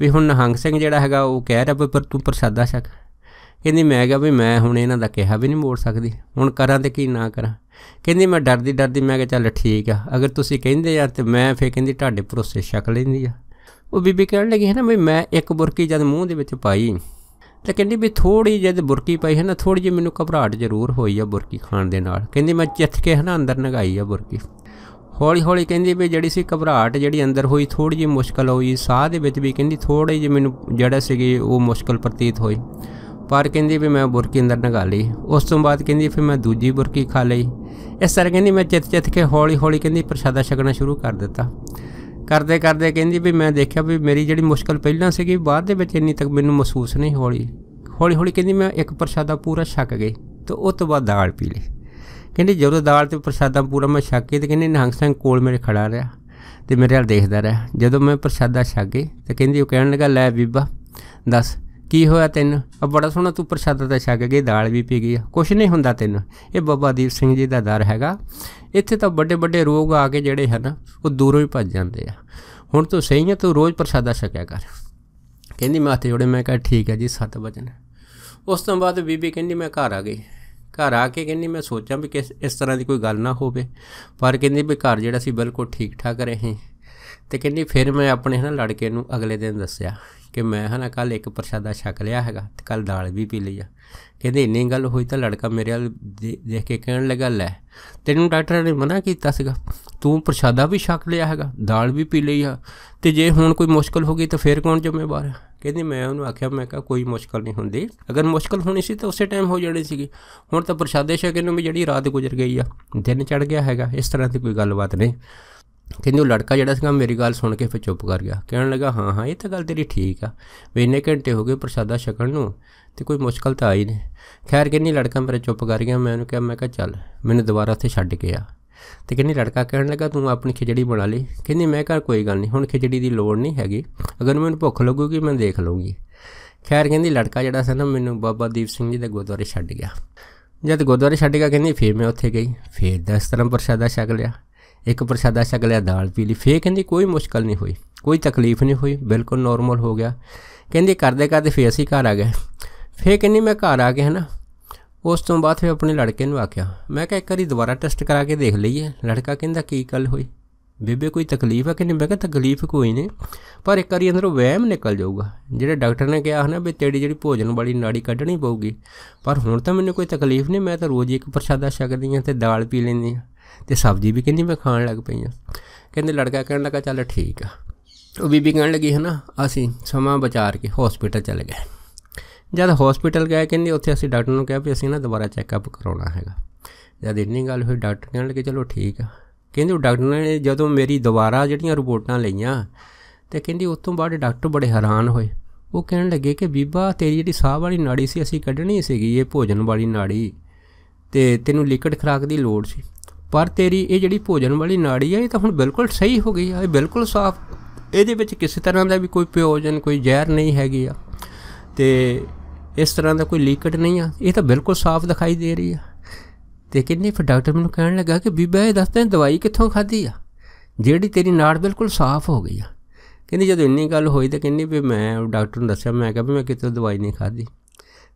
ਵੀ ਹੁਣ ਨਹੰਗ ਸਿੰਘ ਜਿਹੜਾ ਹੈਗਾ ਉਹ ਕਹਿ ਰਿਹਾ ਪਰ ਤੂੰ ਪ੍ਰਸ਼ਾਦਾ ਛਕ ਕਹਿੰਦੀ ਮੈਂ ਕਿਹਾ ਵੀ ਮੈਂ ਹੁਣ ਇਹਨਾਂ ਦਾ ਕਿਹਾ ਵੀ ਨਹੀਂ ਮੋੜ ਸਕਦੀ ਹੁਣ ਕਰਾਂ ਤੇ ਕੀ ਨਾ ਕਰਾਂ ਕਹਿੰਦੀ ਮੈਂ ਡਰਦੀ ਡਰਦੀ ਮੈਂ ਕਿਹਾ ਚੱਲ ਠੀਕ ਆ ਅਗਰ ਤੁਸੀਂ ਕਹਿੰਦੇ ਆ ਤੇ ਮੈਂ ਫੇਰ ਕਹਿੰਦੀ ਤੁਹਾਡੇ ਭਰੋਸੇ ਛਕ ਲੈਂਦੀ ਆ ਉਹ ਬੀਬੀ ਕਹਿਣ ਲੱਗੀ ਹੈ ਨਾ ਵੀ ਮੈਂ ਇੱਕ ਬੁਰਕੀ ਜਦ ਮੂੰਹ ਦੇ ਵਿੱਚ ਪਾਈ ਤੇ ਕਹਿੰਦੀ ਵੀ ਥੋੜੀ ਜਿਹੀ ਬੁਰਕੀ ਪਈ ਹੈ ਨਾ ਥੋੜੀ ਜਿਹੀ ਮੈਨੂੰ ਘਬਰਾਹਟ ਜ਼ਰੂਰ ਹੋਈ ਆ ਬੁਰਕੀ ਖਾਣ ਦੇ ਨਾਲ ਕਹਿੰਦੀ ਮੈਂ ਚਿੱਥ ਕੇ ਹਨਾ ਅੰਦਰ ਨਗਾਈ ਆ ਬੁਰਕੀ ਹੌਲੀ ਹੌਲੀ ਕਹਿੰਦੀ ਵੀ ਜਿਹੜੀ ਸੀ ਘਬਰਾਹਟ ਜਿਹੜੀ ਅੰਦਰ ਹੋਈ ਥੋੜੀ ਜਿਹੀ ਮੁਸ਼ਕਲ ਹੋਈ ਸਾਹ ਦੇ ਵਿੱਚ ਵੀ ਕਹਿੰਦੀ ਥੋੜੀ ਜਿਹੀ ਮੈਨੂੰ ਜਿਹੜਾ ਸੀਗੀ ਉਹ ਮੁਸ਼ਕਲ ਪ੍ਰਤੀਤ ਹੋਈ ਪਰ ਕਹਿੰਦੀ ਵੀ ਮੈਂ ਬੁਰਕੀ ਅੰਦਰ ਨਗਾ ਲਈ ਉਸ ਤੋਂ ਬਾਅਦ ਕਹਿੰਦੀ ਫਿਰ ਮੈਂ ਦੂਜੀ ਬੁਰਕੀ ਖਾ ਲਈ ਇਸ ਤਰ੍ਹਾਂ ਕਹਿੰਦੀ ਮੈਂ ਚਿੱਤ ਚਿੱਤ ਕੇ ਹੌਲੀ ਹੌਲੀ ਕਹਿੰਦੀ ਪ੍ਰਸ਼ਾਦਾ ਛਕਣਾ ਸ਼ੁਰੂ ਕਰ ਦਿੱਤਾ ਕਰਦੇ ਕਰਦੇ ਕਹਿੰਦੀ ਵੀ ਮੈਂ ਦੇਖਿਆ ਵੀ ਮੇਰੀ ਜਿਹੜੀ ਮੁਸ਼ਕਲ ਪਹਿਲਾਂ ਸੀਗੀ ਬਾਅਦ ਦੇ ਵਿੱਚ ਇੰਨੀ ਤੱਕ ਮੈਨੂੰ ਮਹਿਸੂਸ ਨਹੀਂ ਹੋਈ ਹੌਲੀ ਹੌਲੀ ਕਹਿੰਦੀ ਮੈਂ ਇੱਕ ਪ੍ਰਸ਼ਾਦਾ ਪੂਰਾ ਛੱਕ ਗਈ ਤੇ ਉਸ ਤੋਂ ਬਾਅਦ ਦਾਲ ਪੀ ਲਈ ਕਹਿੰਦੀ ਜਦੋਂ ਦਾਲ ਤੇ ਪ੍ਰਸ਼ਾਦਾ ਪੂਰਾ ਮੈਂ ਛੱਕ ਕੇ ਤੇ ਕਹਿੰਦੀ ਨਿਹੰਗ ਸਿੰਘ ਕੋਲ ਮੇਰੇ ਖੜਾ ਰਿਹਾ ਤੇ ਮੇਰੇ ਨਾਲ ਦੇਖਦਾ ਰਿਹਾ ਜਦੋਂ ਮੈਂ ਪ੍ਰਸ਼ਾਦਾ ਛੱਕ ਗਈ ਤੇ ਕਹਿੰਦੀ ਉਹ ਕਹਿਣ ਲੱਗਾ ਲੈ ਬੀਬਾ ਦੱਸ ਕੀ ਹੋਇਆ ਤੈਨੂੰ ਆ ਬੜਾ ਸੋਹਣਾ ਤੂੰ ਪ੍ਰਸ਼ਾਦਾ ਤਾਂ ਛੱਕ ਗਈ ਦਾਲ ਵੀ ਪੀ ਗਈ ਕੁਛ ਨਹੀਂ ਹੁੰਦਾ ਤੈਨੂੰ ਇਹ ਬਾਬਾ ਦੀਪ ਸਿੰਘ ਜੀ ਦਾ ਦਰ ਹੈਗਾ ਇੱਥੇ ਤਾਂ ਵੱਡੇ ਵੱਡੇ ਰੋਗ ਆ ਕੇ ਜਿਹੜੇ ਹਨ ਉਹ ਦੂਰੋਂ ਹੀ ਭੱਜ ਜਾਂਦੇ ਆ ਹੁਣ ਤੂੰ ਸਹੀ ਹੈ ਤੂੰ ਰੋਜ਼ ਪ੍ਰਸ਼ਾਦਾ ਛਕਿਆ ਕਰ ਕਹਿੰਦੀ ਮੈਂ ਹੱਥ ਜੋੜੇ ਮੈਂ ਕਿਹਾ ਠੀਕ ਹੈ ਜੀ ਸਤ ਵਚਨ ਉਸ ਤੋਂ ਬਾਅਦ ਬੀਬੀ ਕਹਿੰਦੀ ਮੈਂ ਘਰ ਆ ਗਈ ਘਰ ਆ ਕੇ ਕਹਿੰਦੀ ਮੈਂ ਸੋਚਾਂ ਵੀ ਕਿਸ ਇਸ ਤਰ੍ਹਾਂ ਦੀ ਕੋਈ ਗੱਲ ਨਾ ਹੋਵੇ ਪਰ ਕਹਿੰਦੀ ਵੀ ਘਰ ਜਿਹੜਾ ਸੀ ਬਿਲਕੁਲ ਠੀਕ ਠਾਕ ਰਹੇ ਤੇ ਕਹਿੰਦੀ ਫਿਰ ਮੈਂ ਆਪਣੇ ਹਨਾ ਲੜਕੇ ਨੂੰ ਅਗਲੇ ਦਿਨ ਦੱਸਿਆ ਕਿ ਮੈਂ ਹਨਾ ਕੱਲ ਇੱਕ ਪ੍ਰਸ਼ਾਦਾ ਛਕ ਲਿਆ ਹੈਗਾ ਤੇ ਕੱਲ ਦਾਲ ਵੀ ਪੀ ਲਈ ਆ ਕਹਿੰਦੇ ਇੰਨੀ ਗੱਲ ਹੋਈ ਤਾਂ ਲੜਕਾ ਮੇਰੇ ਵੱਲ ਦੇਖ ਕੇ ਕਹਿਣ ਲੱਗਾ ਲੈ ਤੈਨੂੰ ਡਾਕਟਰ ਨੇ ਮਨਾ ਕੀਤਾ ਸੀਗਾ ਤੂੰ ਪ੍ਰਸ਼ਾਦਾ ਵੀ ਛਕ ਲਿਆ ਹੈਗਾ ਦਾਲ ਵੀ ਪੀ ਲਈ ਆ ਤੇ ਜੇ ਹੁਣ ਕੋਈ ਮੁਸ਼ਕਲ ਹੋ ਗਈ ਤਾਂ ਫੇਰ ਕੌਣ ਜ਼ਿੰਮੇਵਾਰ ਹੈ ਕਹਿੰਦੀ ਮੈਂ ਉਹਨੂੰ ਆਖਿਆ ਮੈਂ ਕਿਹਾ ਕੋਈ ਮੁਸ਼ਕਲ ਨਹੀਂ ਹੁੰਦੀ ਅਗਰ ਮੁਸ਼ਕਲ ਹੋਣੀ ਸੀ ਤਾਂ ਉਸੇ ਟਾਈਮ ਹੋ ਜਾਣੀ ਸੀਗੀ ਹੁਣ ਤਾਂ ਪ੍ਰਸ਼ਾਦੇ ਛਕੇ ਨੂੰ ਵੀ ਜਿਹੜੀ ਰਾਤ ਗੁਜ਼ਰ ਗਈ ਆ ਦਿਨ ਚੜ ਗਿਆ ਹੈਗਾ ਇਸ ਤਰ੍ਹਾਂ ਦੀ ਕੋਈ ਗੱਲਬਾਤ ਨਹੀਂ ਕਹਿੰਦੇ ਉਹ ਲੜਕਾ ਜਿਹੜਾ ਸੀਗਾ ਮੇਰੀ ਗੱਲ ਸੁਣ ਕੇ ਫਿਰ ਚੁੱਪ ਕਰ ਗਿਆ ਕਹਿਣ ਲੱਗਾ ਹਾਂ ਹਾਂ ਇਹ ਤਾਂ ਗੱਲ ਤੇਰੀ ਠੀਕ ਆ ਵੀ ਇੰਨੇ ਘੰਟੇ ਹੋ ਗਏ ਪ੍ਰਸ਼ਾਦਾ ਛਕਣ ਨੂੰ ਤੇ ਕੋਈ ਮੁਸ਼ਕਲ ਤਾਂ ਆਈ ਨਹੀਂ ਖੈਰ ਕਹਿੰਦੀ ਲੜਕਾ ਮੇਰੇ ਚੁੱਪ ਕਰ ਗਿਆ ਮੈਂ ਉਹਨੂੰ ਕਿਹਾ ਮੈਂ ਕਿਹਾ ਚੱਲ ਮੈਨੂੰ ਦੁਬਾਰਾ ਉੱਥੇ ਛੱਡ ਕੇ ਆ ਤੇ ਕਹਿੰਦੀ ਲੜਕਾ ਕਹਿਣ ਲੱਗਾ ਤੂੰ ਆਪਣੀ ਖਿਚੜੀ ਬਣਾ ਲਈ ਕਹਿੰਦੀ ਮੈਂ ਘਰ ਕੋਈ ਗੱਲ ਨਹੀਂ ਹੁਣ ਖਿਚੜੀ ਦੀ ਲੋੜ ਨਹੀਂ ਹੈਗੀ ਅਗਰ ਮੈਨੂੰ ਭੁੱਖ ਲੱਗੂਗੀ ਮੈਂ ਦੇਖ ਲਵਾਂਗੀ ਖੈਰ ਕਹਿੰਦੀ ਲੜਕਾ ਜਿਹੜਾ ਸੀ ਨਾ ਮੈਨੂੰ ਬਾਬਾ ਦੀਪ ਸਿੰਘ ਜੀ ਦੇ ਗੁਰਦੁਆਰੇ ਛੱਡ ਗਿਆ ਜਦ ਗੁਰਦੁਆਰੇ ਛੱਡ ਗਿਆ ਕਹਿੰਦੀ ਫੇਰ ਮੈਂ ਉੱਥੇ ਗਈ ਫੇਰ ਦਸ ਤਰ੍ਹਾਂ ਪ੍ਰਸ਼ਾਦਾ ਛਕ ਲਿਆ ਇੱਕ ਪ੍ਰਸ਼ਾਦਾ ਛਕ ਲਿਆ ਦਾਲ ਪੀ ਲਈ ਫੇਰ ਕਹਿੰਦੀ ਕੋਈ ਮੁਸ਼ਕਲ ਨਹੀਂ ਹੋਈ ਕੋਈ ਤਕਲੀਫ ਨਹੀਂ ਹੋਈ ਬਿਲਕੁਲ ਨਾਰਮਲ ਹੋ ਗਿਆ ਕਹਿੰਦੀ ਕਰਦੇ ਕਰਦੇ ਫੇਰ ਅਸੀਂ ਘਰ ਆ ਗਏ ਫੇਰ ਕਹਿੰਦੀ ਮੈਂ ਘਰ ਆ ਕੇ ਹਨਾ ਉਸ ਤੋਂ ਬਾਅਦ ਫੇ ਆਪਣੇ ਲੜਕੇ ਨੂੰ ਆਖਿਆ ਮੈਂ ਕਿਹਾ ਇੱਕ ਵਾਰੀ ਦੁਬਾਰਾ ਟੈਸਟ ਕਰਾ ਕੇ ਦੇਖ ਲਈਏ ਲੜਕਾ ਕਹਿੰਦਾ ਕੀ ਗੱਲ ਹੋਈ ਬੇਬੇ ਕੋਈ ਤਕਲੀਫ ਹੈ ਕਿ ਨਹੀਂ ਮੈਂ ਕਿਹਾ ਤਕਲੀਫ ਕੋਈ ਨਹੀਂ ਪਰ ਇੱਕ ਵਾਰੀ ਅੰਦਰੋਂ ਵਹਿਮ ਨਿਕਲ ਜਾਊਗਾ ਜਿਹੜੇ ਡਾਕਟਰ ਨੇ ਕਿਹਾ ਹਨਾ ਵੀ ਤੇਰੀ ਜਿਹੜੀ ਭੋਜਨ ਵਾਲੀ ਨਾੜੀ ਕੱਢਣੀ ਪਊਗੀ ਪਰ ਹੁਣ ਤਾਂ ਮੈਨੂੰ ਕੋਈ ਤਕਲੀਫ ਨਹੀਂ ਮੈਂ ਤਾਂ ਰੋਜ਼ ਇੱਕ ਪ੍ਰਸ਼ਾਦਾ ਛਕਦੀ ਹਾਂ ਤੇ ਦਾਲ ਪੀ ਲੈਂਦੀ ਹਾਂ ਤੇ ਸਬਜ਼ੀ ਵੀ ਕਹਿੰਦੀ ਮੈਂ ਖਾਣ ਲੱਗ ਪਈ ਆ ਕਹਿੰਦੇ ਲੜਕਾ ਕਹਿਣ ਲੱਗਾ ਚੱਲ ਠੀਕ ਆ ਉਹ ਬੀਬੀ ਕਹਿਣ ਲੱਗੀ ਹਨਾ ਅਸੀਂ ਸਮਾਂ ਬਚਾਰ ਕੇ ਹਸਪੀਟਲ ਚਲੇ ਗਏ ਜਦ ਹਸਪੀਟਲ ਗਏ ਕਹਿੰਦੇ ਉੱਥੇ ਅਸੀਂ ਡਾਕਟਰ ਨੂੰ ਕਿਹਾ ਵੀ ਅਸੀਂ ਨਾ ਦੁਬਾਰਾ ਚੈੱਕਅਪ ਕਰਾਉਣਾ ਹੈਗਾ ਜਦ ਇੰਨੀ ਗੱਲ ਹੋਈ ਡਾਕਟਰ ਕਹਿਣ ਲੱਗੇ ਚਲੋ ਠੀਕ ਆ ਕਹਿੰਦੇ ਉਹ ਡਾਕਟਰ ਨੇ ਜਦੋਂ ਮੇਰੀ ਦੁਬਾਰਾ ਜਿਹੜੀਆਂ ਰਿਪੋਰਟਾਂ ਲਈਆਂ ਤੇ ਕਹਿੰਦੀ ਉਸ ਤੋਂ ਬਾਅਦ ਡਾਕਟਰ ਬੜੇ ਹੈਰਾਨ ਹੋਏ ਉਹ ਕਹਿਣ ਲੱਗੇ ਕਿ ਬੀਬਾ ਤੇਰੀ ਜਿਹੜੀ ਸਾਹ ਵਾਲੀ ਨਾੜੀ ਸੀ ਅਸੀਂ ਕੱਢਣੀ ਸੀਗੀ ਇਹ ਭੋਜਨ ਵਾਲੀ ਨਾੜੀ ਤੇ ਤੈਨੂੰ ਲਿਕਵਿਡ ਖਰਾਕ ਦੀ ਲੋੜ ਸੀ ਪਰ ਤੇਰੀ ਇਹ ਜਿਹੜੀ ਭੋਜਨ ਵਾਲੀ ਨਾੜੀ ਆ ਇਹ ਤਾਂ ਹੁਣ ਬਿਲਕੁਲ ਸਹੀ ਹੋ ਗਈ ਆ ਇਹ ਬਿਲਕੁਲ ਸਾਫ਼ ਇਹਦੇ ਵਿੱਚ ਕਿਸੇ ਤਰ੍ਹਾਂ ਦਾ ਵੀ ਕੋਈ ਪਿਓਜਨ ਕੋਈ ਜ਼ਹਿਰ ਨਹੀਂ ਹੈਗੀ ਆ ਤੇ ਇਸ ਤਰ੍ਹਾਂ ਦਾ ਕੋਈ ਲੀਕਟ ਨਹੀਂ ਆ ਇਹ ਤਾਂ ਬਿਲਕੁਲ ਸਾਫ਼ ਦਿਖਾਈ ਦੇ ਰਹੀ ਆ ਤੇ ਕਿੰਨੇ ਫਿਰ ਡਾਕਟਰ ਮੈਨੂੰ ਕਹਿਣ ਲੱਗਾ ਕਿ ਬੀਬਾ ਇਹ ਦੱਸਦੇ ਦਵਾਈ ਕਿੱਥੋਂ ਖਾਧੀ ਆ ਜਿਹੜੀ ਤੇਰੀ ਨਾੜ ਬਿਲਕੁਲ ਸਾਫ਼ ਹੋ ਗਈ ਆ ਕਹਿੰਦੀ ਜਦੋਂ ਇੰਨੀ ਗੱਲ ਹੋਈ ਤਾਂ ਕਹਿੰਦੀ ਵੀ ਮੈਂ ਡਾਕਟਰ ਨੂੰ ਦੱਸਿਆ ਮੈਂ ਕਿਹਾ ਵੀ ਮੈਂ ਕਿਤੇ ਦਵਾਈ ਨਹੀਂ ਖਾਧੀ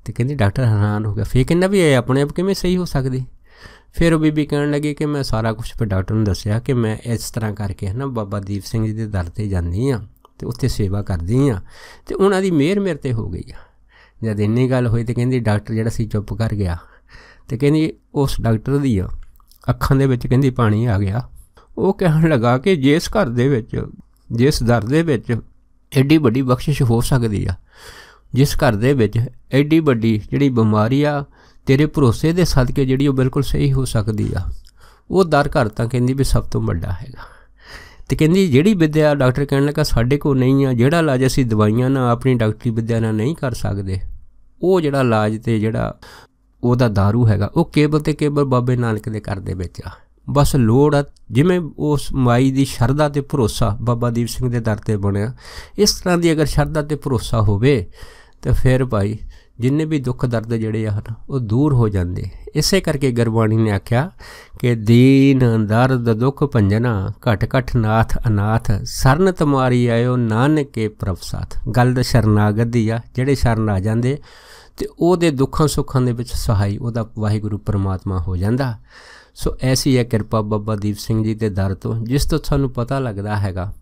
ਤੇ ਕਹਿੰਦੀ ਡਾਕਟਰ ਹੈਰਾਨ ਹੋ ਗਿਆ ਫੇਰ ਕਹਿੰਦਾ ਵੀ ਇਹ ਆਪਣੇ ਆਪ ਕਿਵੇਂ ਸਹੀ ਹੋ ਸਕਦੀ ਫਿਰ ਉਹ ਬੀਬੀ ਕਹਿਣ ਲੱਗੀ ਕਿ ਮੈਂ ਸਾਰਾ ਕੁਝ ਫਿਰ ਡਾਕਟਰ ਨੂੰ ਦੱਸਿਆ ਕਿ ਮੈਂ ਇਸ ਤਰ੍ਹਾਂ ਕਰਕੇ ਹੈ ਨਾ ਬਾਬਾ ਦੀਪ ਸਿੰਘ ਜੀ ਦੇ ਦਰ ਤੇ ਜਾਂਦੀ ਆ ਤੇ ਉੱਥੇ ਸੇਵਾ ਕਰਦੀ ਆ ਤੇ ਉਹਨਾਂ ਦੀ ਮਿਹਰ ਮੇਰੇ ਤੇ ਹੋ ਗਈ ਆ ਜਦ ਇੰਨੀ ਗੱਲ ਹੋਈ ਤੇ ਕਹਿੰਦੀ ਡਾਕਟਰ ਜਿਹੜਾ ਸੀ ਚੁੱਪ ਕਰ ਗਿਆ ਤੇ ਕਹਿੰਦੀ ਉਸ ਡਾਕਟਰ ਦੀ ਆ ਅੱਖਾਂ ਦੇ ਵਿੱਚ ਕਹਿੰਦੀ ਪਾਣੀ ਆ ਗਿਆ ਉਹ ਕਹਿਣ ਲੱਗਾ ਕਿ ਜਿਸ ਘਰ ਦੇ ਵਿੱਚ ਜਿਸ ਦਰ ਦੇ ਵਿੱਚ ਐਡੀ ਵੱਡੀ ਬਖਸ਼ਿਸ਼ ਹੋ ਸਕਦੀ ਆ ਜਿਸ ਘਰ ਦੇ ਵਿੱਚ ਐਡੀ ਵੱਡੀ ਜਿਹੜੀ ਬਿਮਾਰੀ ਆ ਤੇਰੇ ਭਰੋਸੇ ਦੇ ਸਦਕੇ ਜਿਹੜੀ ਉਹ ਬਿਲਕੁਲ ਸਹੀ ਹੋ ਸਕਦੀ ਆ ਉਹ ਦਰ ਘਰ ਤਾਂ ਕਹਿੰਦੀ ਵੀ ਸਭ ਤੋਂ ਵੱਡਾ ਹੈਗਾ ਤੇ ਕਹਿੰਦੀ ਜਿਹੜੀ ਵਿਦਿਆ ਡਾਕਟਰ ਕਹਿਣ ਲੱਗਾ ਸਾਡੇ ਕੋਲ ਨਹੀਂ ਆ ਜਿਹੜਾ ਇਲਾਜ ਅਸੀਂ ਦਵਾਈਆਂ ਨਾਲ ਆਪਣੀ ਡਾਕਟਰੀ ਵਿਦਿਆ ਨਾਲ ਨਹੀਂ ਕਰ ਸਕਦੇ ਉਹ ਜਿਹੜਾ ਇਲਾਜ ਤੇ ਜਿਹੜਾ ਉਹਦਾ दारू ਹੈਗਾ ਉਹ ਕੇਵਲ ਤੇ ਕੇਵਲ ਬਾਬੇ ਨਾਨਕ ਦੇ ਘਰ ਦੇ ਵਿੱਚ ਆ ਬਸ ਲੋੜ ਆ ਜਿਵੇਂ ਉਸ ਮਾਈ ਦੀ ਸ਼ਰਧਾ ਤੇ ਭਰੋਸਾ ਬਾਬਾ ਦੀਪ ਸਿੰਘ ਦੇ ਦਰ ਤੇ ਬਣਿਆ ਇਸ ਤਰ੍ਹਾਂ ਦੀ ਅਗਰ ਸ਼ਰਧਾ ਤੇ ਭਰੋਸਾ ਹੋਵੇ ਤਾਂ ਫਿਰ ਭਾਈ ਜਿੰਨੇ ਵੀ ਦੁੱਖ ਦਰਦ ਜਿਹੜੇ ਹਨ ਉਹ ਦੂਰ ਹੋ ਜਾਂਦੇ ਇਸੇ ਕਰਕੇ ਗਰਬਾਣੀ ਨੇ ਆਖਿਆ ਕਿ ਦੀਨ ਦਰਦ ਦੁੱਖ ਭੰਜਨਾ ਘਟ ਘਟ ਨਾਥ ਅਨਾਥ ਸਰਨ ਤੁਮਾਰੀ ਆਇਓ ਨਾਨਕੇ ਪ੍ਰਭ ਸਾਥ ਗੱਲ ਦਾ ਸ਼ਰਨਾਗਤ ਦੀ ਆ ਜਿਹੜੇ ਸ਼ਰਨ ਆ ਜਾਂਦੇ ਤੇ ਉਹਦੇ ਦੁੱਖਾਂ ਸੁੱਖਾਂ ਦੇ ਵਿੱਚ ਸਹਾਈ ਉਹਦਾ ਵਾਹਿਗੁਰੂ ਪਰਮਾਤਮਾ ਹੋ ਜਾਂਦਾ ਸੋ ਐਸੀ ਹੈ ਕਿਰਪਾ ਬਾਬਾ ਦੀਪ ਸਿੰਘ ਜੀ ਦੇ ਦਰ ਤੋਂ ਜਿਸ ਤੋਂ ਸਾਨੂੰ ਪਤਾ ਲੱਗਦਾ ਹੈਗਾ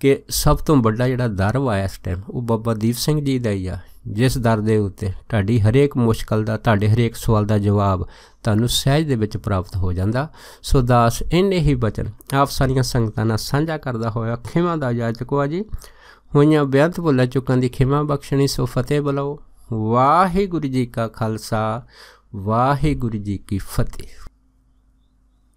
ਕਿ ਸਭ ਤੋਂ ਵੱਡਾ ਜਿਹੜਾ ਦਰ ਵਾ ਇਸ ਟਾਈਮ ਉਹ ਬਾਬਾ ਦੀਪ ਸਿੰਘ ਜੀ ਦਾ ਹੀ ਆ ਜਿਸ ਦਰ ਦੇ ਉੱਤੇ ਤੁਹਾਡੀ ਹਰੇਕ ਮੁਸ਼ਕਲ ਦਾ ਤੁਹਾਡੇ ਹਰੇਕ ਸਵਾਲ ਦਾ ਜਵਾਬ ਤੁਹਾਨੂੰ ਸਹਿਜ ਦੇ ਵਿੱਚ ਪ੍ਰਾਪਤ ਹੋ ਜਾਂਦਾ ਸੋ ਦਾਸ ਇੰਨੇ ਹੀ ਬਚਨ ਆਪ ਸਾਰੀਆਂ ਸੰਗਤਾਂ ਨਾਲ ਸਾਂਝਾ ਕਰਦਾ ਹੋਇਆ ਖਿਮਾ ਦਾ ਆ ਜੀ ਹੋਈਆਂ ਬੇਅੰਤ ਭੁੱਲਾ ਚੁੱਕਾਂ ਦੀ ਖਿਮਾ ਬਖਸ਼ਣੀ ਸੋ ਫਤਿਹ ਬੁਲਾਓ ਵਾਹਿਗੁਰੂ ਜੀ ਕਾ ਖਾਲਸਾ ਵਾਹਿਗੁਰੂ ਜੀ ਕੀ ਫਤਿਹ